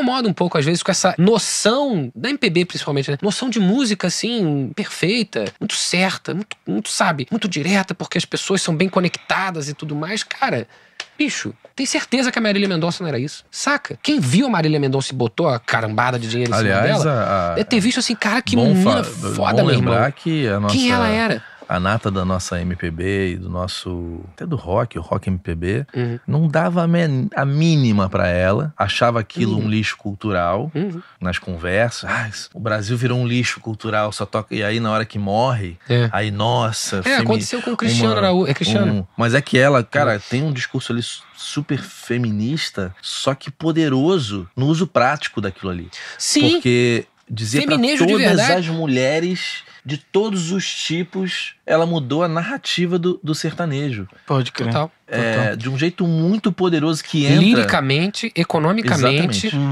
incomoda um pouco, às vezes, com essa noção, da MPB principalmente, né? Noção de música, assim, perfeita, muito certa, muito, muito, sabe, muito direta, porque as pessoas são bem conectadas e tudo mais. Cara, bicho, tem certeza que a Marília Mendonça não era isso. Saca? Quem viu a Marília Mendonça e botou a carambada de dinheiro em cima dela, a, ter visto assim, cara, que menina foda, meu irmão. Que nossa... Quem ela era a nata da nossa MPB e do nosso. até do rock, o rock MPB, uhum. não dava a, a mínima para ela, achava aquilo uhum. um lixo cultural uhum. nas conversas. Ah, o Brasil virou um lixo cultural, só toca. E aí, na hora que morre, é. aí, nossa. É, aconteceu com o Cristiano Araújo. É Cristiano. Um... mas é que ela, cara, tem um discurso ali super feminista, só que poderoso no uso prático daquilo ali. Sim. Porque dizer para todas as mulheres de todos os tipos, ela mudou a narrativa do, do sertanejo. Pode crer. Total, é, total. É, de um jeito muito poderoso que entra... Liricamente, economicamente, Exatamente.